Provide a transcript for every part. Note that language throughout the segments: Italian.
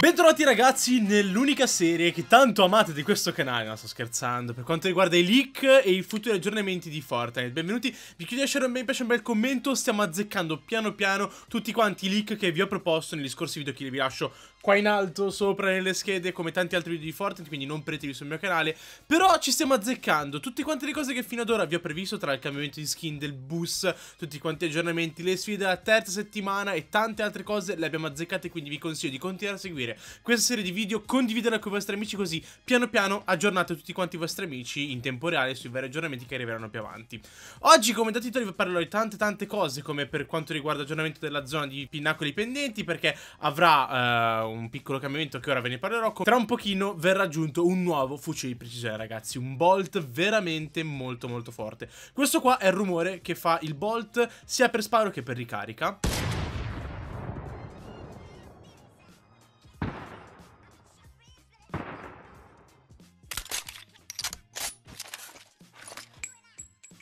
Bentrovati ragazzi nell'unica serie che tanto amate di questo canale, non sto scherzando, per quanto riguarda i leak e i futuri aggiornamenti di Fortnite. Benvenuti, vi chiedo di lasciare un bel piace, un bel commento, stiamo azzeccando piano piano tutti quanti i leak che vi ho proposto negli scorsi video che vi lascio qua in alto sopra nelle schede come tanti altri video di Fortnite, quindi non pretevi sul mio canale, però ci stiamo azzeccando, tutte quante le cose che fino ad ora vi ho previsto tra il cambiamento di skin del bus, tutti quanti aggiornamenti, le sfide della terza settimana e tante altre cose le abbiamo azzeccate, quindi vi consiglio di continuare a seguire questa serie di video, condividerla con i vostri amici così piano piano aggiornate tutti quanti i vostri amici in tempo reale sui vari aggiornamenti che arriveranno più avanti. Oggi come da titolo vi parlerò di tante tante cose come per quanto riguarda l'aggiornamento della zona di pinnacoli pendenti perché avrà uh, un un piccolo cambiamento che ora ve ne parlerò. Tra un pochino verrà aggiunto un nuovo fucile di precisione, ragazzi. Un bolt veramente molto molto forte. Questo qua è il rumore che fa il bolt sia per sparo che per ricarica.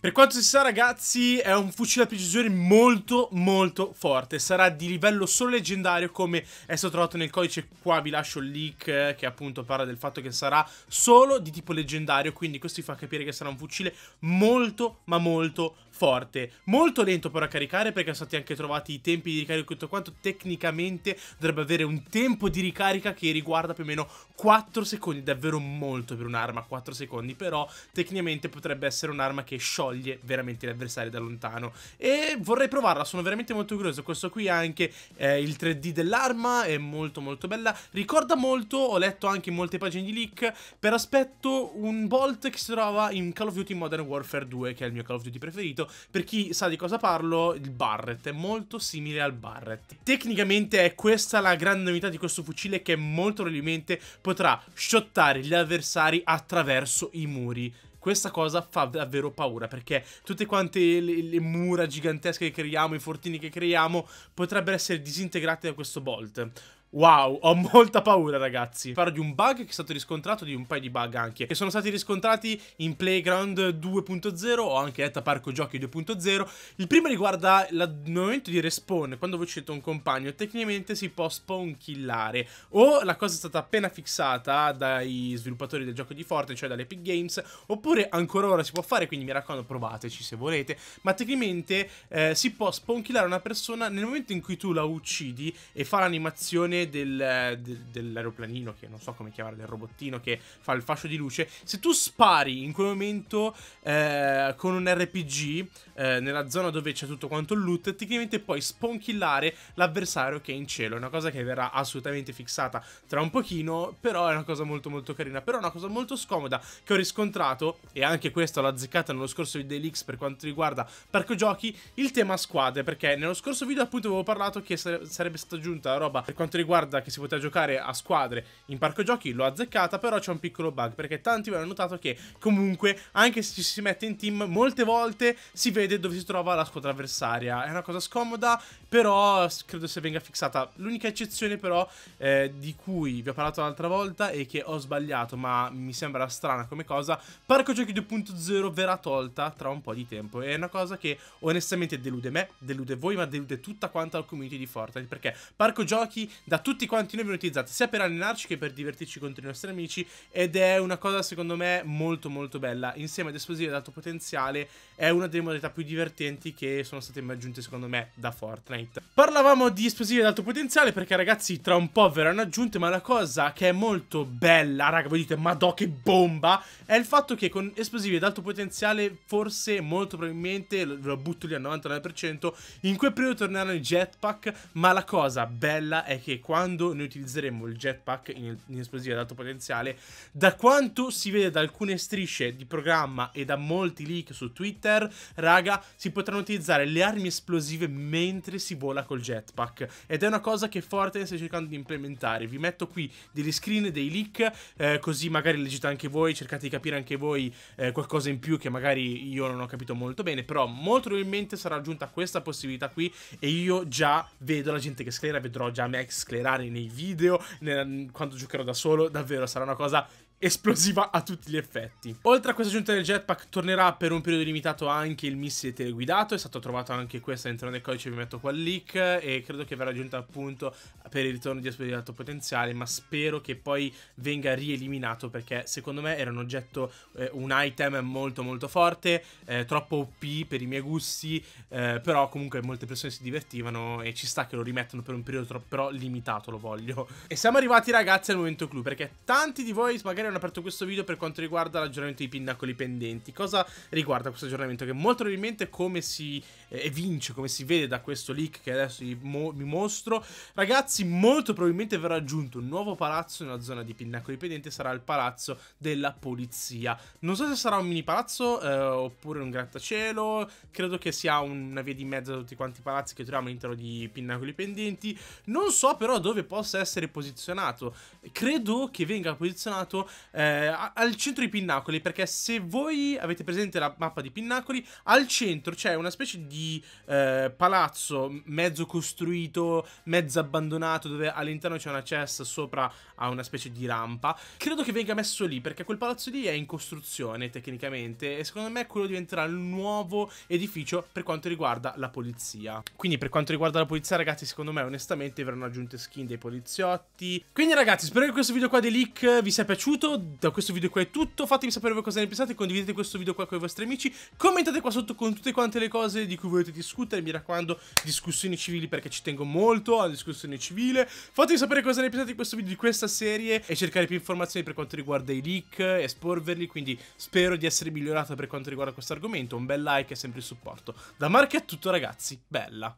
Per quanto si sa ragazzi è un fucile a precisione molto molto forte, sarà di livello solo leggendario come è stato trovato nel codice, qua vi lascio il leak eh, che appunto parla del fatto che sarà solo di tipo leggendario, quindi questo vi fa capire che sarà un fucile molto ma molto forte, molto lento però a caricare perché sono stati anche trovati i tempi di ricarica e tutto quanto, tecnicamente dovrebbe avere un tempo di ricarica che riguarda più o meno 4 secondi, davvero molto per un'arma, 4 secondi, però tecnicamente potrebbe essere un'arma che scioglie toglie veramente l'avversario da lontano. E vorrei provarla, sono veramente molto curioso. Questo qui ha anche eh, il 3D dell'arma, è molto molto bella. Ricorda molto, ho letto anche in molte pagine di leak, per aspetto un Bolt che si trova in Call of Duty Modern Warfare 2, che è il mio Call of Duty preferito. Per chi sa di cosa parlo, il Barrett è molto simile al Barrett. Tecnicamente è questa la grande novità di questo fucile che molto probabilmente potrà shottare gli avversari attraverso i muri. Questa cosa fa davvero paura perché tutte quante le, le mura gigantesche che creiamo, i fortini che creiamo, potrebbero essere disintegrate da questo bolt. Wow, ho molta paura ragazzi. Parlo di un bug che è stato riscontrato, di un paio di bug anche, che sono stati riscontrati in Playground 2.0 o anche Eta Parco Giochi 2.0. Il primo riguarda il momento di respawn, quando voi uccidete un compagno, tecnicamente si può spawn killare. O la cosa è stata appena fissata dai sviluppatori del gioco di Forte, cioè dall'Epic Games, oppure ancora ora si può fare, quindi mi raccomando provateci se volete, ma tecnicamente eh, si può spawn killare una persona nel momento in cui tu la uccidi e fa l'animazione luce del, del, dell'aeroplanino, che non so come chiamare, del robottino che fa il fascio di luce, se tu spari in quel momento eh, con un RPG eh, nella zona dove c'è tutto quanto il loot, tecnicamente puoi sponchillare l'avversario che è in cielo. È una cosa che verrà assolutamente fissata tra un pochino, però è una cosa molto molto carina. Però è una cosa molto scomoda che ho riscontrato, e anche questo l'ho azzeccata nello scorso video dell'X per quanto riguarda parco giochi, il tema squadre, perché nello scorso video appunto avevo parlato che sarebbe stata aggiunta la roba per quanto riguarda riguarda che si poteva giocare a squadre in parco giochi l'ho azzeccata, però c'è un piccolo bug perché tanti hanno notato che comunque anche se ci si mette in team molte volte si vede dove si trova la squadra avversaria. È una cosa scomoda, però credo se venga fissata. L'unica eccezione però eh, di cui vi ho parlato l'altra volta e che ho sbagliato, ma mi sembra strana come cosa, Parco Giochi 2.0 verrà tolta tra un po' di tempo. È una cosa che onestamente delude me, delude voi, ma delude tutta quanta la community di Fortnite perché Parco Giochi da da tutti quanti noi viene utilizzata sia per allenarci che per divertirci contro i nostri amici ed è una cosa secondo me molto molto bella. Insieme ad esplosivi ad alto potenziale è una delle modalità più divertenti che sono state mai aggiunte secondo me da Fortnite. Parlavamo di esplosivi ad alto potenziale perché ragazzi tra un po' verranno aggiunte ma la cosa che è molto bella, raga voi dite madò che bomba, è il fatto che con esplosivi ad alto potenziale forse molto probabilmente, lo butto lì al 99%, in quel periodo torneranno i jetpack ma la cosa bella è che quando noi utilizzeremo il jetpack in, in esplosiva ad alto potenziale, da quanto si vede da alcune strisce di programma e da molti leak su Twitter, raga, si potranno utilizzare le armi esplosive mentre si vola col jetpack. Ed è una cosa che Fortnite sta cercando di implementare. Vi metto qui degli screen, dei leak, eh, così magari leggete anche voi, cercate di capire anche voi eh, qualcosa in più che magari io non ho capito molto bene, però molto probabilmente sarà aggiunta questa possibilità qui e io già vedo la gente che sclera, vedrò già Max sclera esplorare nei video, nel, quando giocherò da solo, davvero sarà una cosa esplosiva a tutti gli effetti. Oltre a questa giunta del jetpack tornerà per un periodo limitato anche il missile teleguidato, è stato trovato anche questo all'interno del codice, vi metto qua il leak e credo che verrà aggiunta appunto per il ritorno di esplosivo di alto potenziale, ma spero che poi venga rieliminato perché secondo me era un oggetto, eh, un item molto molto forte, eh, troppo OP per i miei gusti, eh, però comunque molte persone si divertivano e ci sta che lo rimettano per un periodo però limitato lo voglio. E siamo arrivati ragazzi al momento clou perché tanti di voi magari ieri hanno aperto questo video per quanto riguarda l'aggiornamento di pinnacoli pendenti. Cosa riguarda questo aggiornamento? Che molto probabilmente come si evince, eh, come si vede da questo leak che adesso vi, mo vi mostro, ragazzi, molto probabilmente verrà aggiunto un nuovo palazzo nella zona di pinnacoli pendenti, sarà il palazzo della polizia. Non so se sarà un mini palazzo eh, oppure un grattacielo, credo che sia una via di mezzo a tutti quanti i palazzi che troviamo all'interno di pinnacoli pendenti. Non so però dove possa essere posizionato. Credo che venga posizionato eh, al centro di Pinnacoli, perché se voi avete presente la mappa di Pinnacoli, al centro c'è una specie di eh, palazzo mezzo costruito, mezzo abbandonato, dove all'interno c'è una cesta sopra a una specie di rampa. Credo che venga messo lì, perché quel palazzo lì è in costruzione tecnicamente e secondo me quello diventerà il nuovo edificio per quanto riguarda la polizia. Quindi per quanto riguarda la polizia, ragazzi, secondo me onestamente verranno aggiunte skin dei poliziotti. Quindi ragazzi, spero che questo video qua dei leak vi sia piaciuto tutto, da questo video qua è tutto, fatemi sapere voi cosa ne pensate, condividete questo video qua con i vostri amici, commentate qua sotto con tutte quante le cose di cui volete discutere, mi raccomando discussioni civili perché ci tengo molto alla discussione civile, fatemi sapere cosa ne pensate di questo video, di questa serie e cercare più informazioni per quanto riguarda i leak, esporverli, quindi spero di essere migliorata per quanto riguarda questo argomento, un bel like e sempre il supporto. Da Mark è tutto ragazzi, bella!